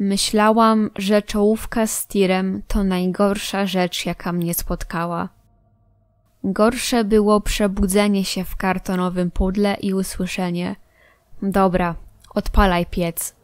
Myślałam, że czołówka z tirem to najgorsza rzecz, jaka mnie spotkała. Gorsze było przebudzenie się w kartonowym pudle i usłyszenie: Dobra, odpalaj piec.